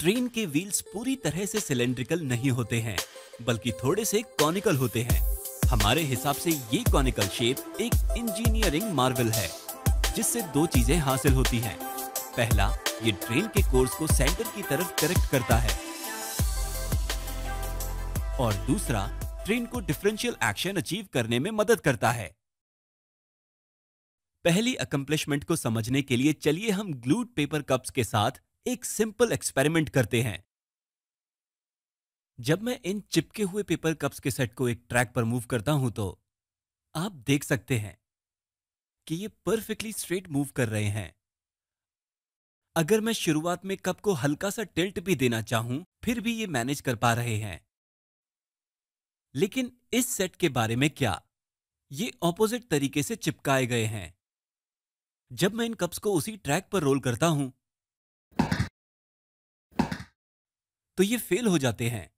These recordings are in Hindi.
ट्रेन के व्हील्स पूरी तरह से सिलेंड्रिकल नहीं होते हैं बल्कि थोड़े से कॉनिकल होते हैं हमारे हिसाब से ये कॉनिकल शेप एक इंजीनियरिंग मार्वल है जिससे दो चीजें हासिल होती हैं। पहला ये ट्रेन के कोर्स को सेंटर की तरफ करेक्ट करता है और दूसरा ट्रेन को डिफरेंशियल एक्शन अचीव करने में मदद करता है पहली अकम्पलिशमेंट को समझने के लिए चलिए हम ग्लूड पेपर कप्स के साथ एक सिंपल एक्सपेरिमेंट करते हैं जब मैं इन चिपके हुए पेपर कप्स के सेट को एक ट्रैक पर मूव करता हूं तो आप देख सकते हैं कि ये परफेक्टली स्ट्रेट मूव कर रहे हैं अगर मैं शुरुआत में कप को हल्का सा टिल्ट भी देना चाहूं फिर भी ये मैनेज कर पा रहे हैं लेकिन इस सेट के बारे में क्या ये ऑपोजिट तरीके से चिपकाए गए हैं जब मैं इन कप्स को उसी ट्रैक पर रोल करता हूं तो ये फेल हो जाते हैं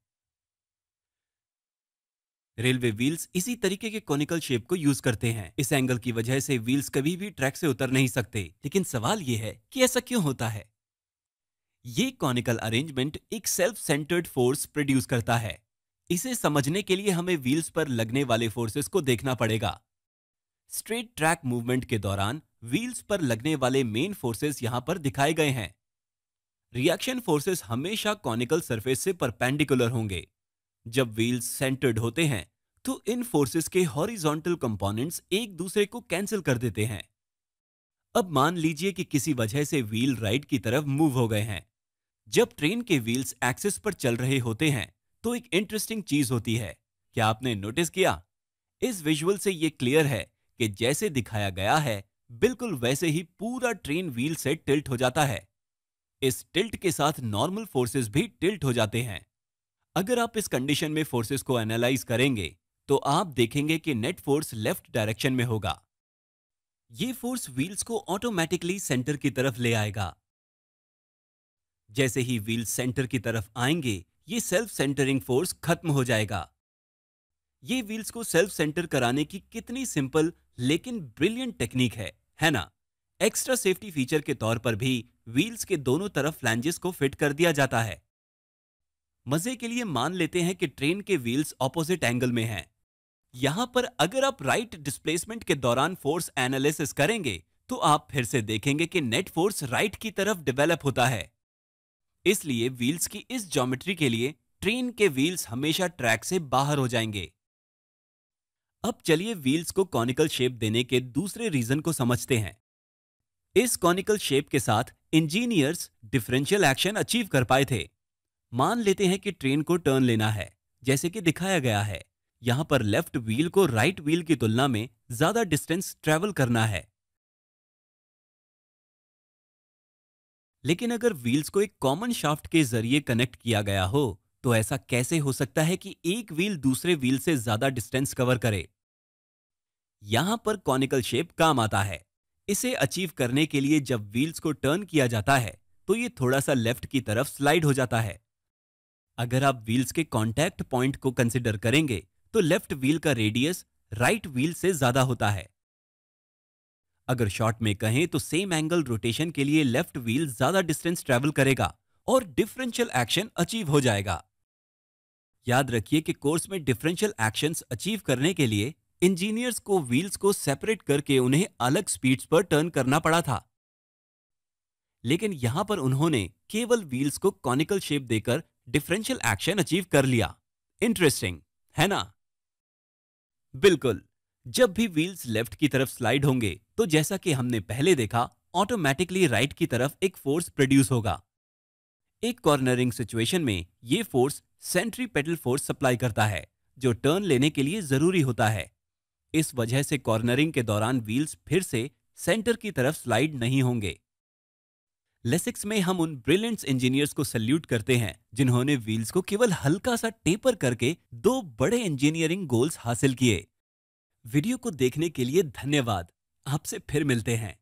रेलवे व्हील्स इसी तरीके के कॉनिकल शेप को यूज करते हैं इस एंगल की वजह से व्हील्स कभी भी ट्रैक से उतर नहीं सकते लेकिन सवाल यह है कि ऐसा क्यों होता है ये कॉनिकल अरेंजमेंट एक सेल्फ सेंटर्ड फोर्स प्रोड्यूस करता है इसे समझने के लिए हमें व्हील्स पर लगने वाले फोर्सेस को देखना पड़ेगा स्ट्रेट ट्रैक मूवमेंट के दौरान व्हील्स पर लगने वाले मेन फोर्सेस यहां पर दिखाए गए हैं रिएक्शन फोर्सेस हमेशा कॉनिकल सरफेस से परपेंडिकुलर होंगे जब व्हील्स सेंटर्ड होते हैं तो इन फोर्सेस के हॉरिजॉन्टल कंपोनेंट्स एक दूसरे को कैंसिल कर देते हैं अब मान लीजिए कि किसी वजह से व्हील राइट की तरफ मूव हो गए हैं जब ट्रेन के व्हील्स एक्सिस पर चल रहे होते हैं तो एक इंटरेस्टिंग चीज होती है क्या आपने नोटिस किया इस विजुअल से ये क्लियर है कि जैसे दिखाया गया है बिल्कुल वैसे ही पूरा ट्रेन व्हील से टिल्ट हो जाता है इस टिल्ट के साथ नॉर्मल फोर्सेस भी टिल्ट हो जाते हैं अगर आप इस कंडीशन में फोर्सेस को एनालाइज करेंगे तो आप देखेंगे कि नेट फोर्स लेफ्ट डायरेक्शन में होगा ये फोर्स व्हील्स को ऑटोमेटिकली सेंटर की तरफ ले आएगा जैसे ही व्हील्स सेंटर की तरफ आएंगे ये सेल्फ सेंटरिंग फोर्स खत्म हो जाएगा ये व्हील्स को सेल्फ सेंटर कराने की कितनी सिंपल लेकिन ब्रिलियंट टेक्निक है है ना एक्स्ट्रा सेफ्टी फीचर के तौर पर भी व्हील्स के दोनों तरफ फ्लैंजेस को फिट कर दिया जाता है मजे के लिए मान लेते हैं कि ट्रेन के व्हील्स ऑपोजिट एंगल में हैं। यहां पर अगर आप राइट डिस्प्लेसमेंट के दौरान फोर्स एनालिसिस करेंगे तो आप फिर से देखेंगे कि नेट फोर्स राइट की तरफ डिवेलप होता है इसलिए व्हील्स की इस ज्योमेट्री के लिए ट्रेन के व्हील्स हमेशा ट्रैक से बाहर हो जाएंगे अब चलिए व्हील्स को कॉनिकल शेप देने के दूसरे रीजन को समझते हैं इस कॉनिकल शेप के साथ इंजीनियर्स डिफरेंशियल एक्शन अचीव कर पाए थे मान लेते हैं कि ट्रेन को टर्न लेना है जैसे कि दिखाया गया है यहां पर लेफ्ट व्हील को राइट व्हील की तुलना में ज्यादा डिस्टेंस ट्रेवल करना है लेकिन अगर व्हील्स को एक कॉमन शाफ्ट के जरिए कनेक्ट किया गया हो तो ऐसा कैसे हो सकता है कि एक व्हील दूसरे व्हील से ज्यादा डिस्टेंस कवर करे यहां पर कॉनिकल शेप काम आता है इसे अचीव करने के लिए जब व्हील्स को टर्न किया जाता है तो ये थोड़ा सा लेफ्ट की तरफ स्लाइड हो जाता है अगर आप व्हील्स के कॉन्टैक्ट पॉइंट को कंसिडर करेंगे तो लेफ्ट व्हील का रेडियस राइट व्हील से ज्यादा होता है अगर शॉर्ट में कहें तो सेम एंगल रोटेशन के लिए लेफ्ट व्हील ज्यादा डिस्टेंस ट्रेवल करेगा और डिफरेंशियल एक्शन अचीव हो जाएगा याद रखिए कि कोर्स में डिफरेंशियल एक्शंस अचीव करने के लिए इंजीनियर्स को व्हील्स को सेपरेट करके उन्हें अलग स्पीड्स पर टर्न करना पड़ा था लेकिन यहां पर उन्होंने केवल व्हील्स को कॉनिकल शेप देकर डिफरेंशियल एक्शन अचीव कर लिया इंटरेस्टिंग है ना बिल्कुल जब भी व्हील्स लेफ्ट की तरफ स्लाइड होंगे तो जैसा कि हमने पहले देखा ऑटोमेटिकली राइट की तरफ एक फोर्स प्रोड्यूस होगा एक कॉर्नरिंग सिचुएशन में यह force centripetal force supply करता है जो टर्न लेने के लिए जरूरी होता है इस वजह से कॉर्नरिंग के दौरान व्हील्स फिर से सेंटर की तरफ स्लाइड नहीं होंगे लेसिक्स में हम उन ब्रिलियंट इंजीनियर्स को सल्यूट करते हैं जिन्होंने व्हील्स को केवल हल्का सा टेपर करके दो बड़े इंजीनियरिंग गोल्स हासिल किए वीडियो को देखने के लिए धन्यवाद आपसे फिर मिलते हैं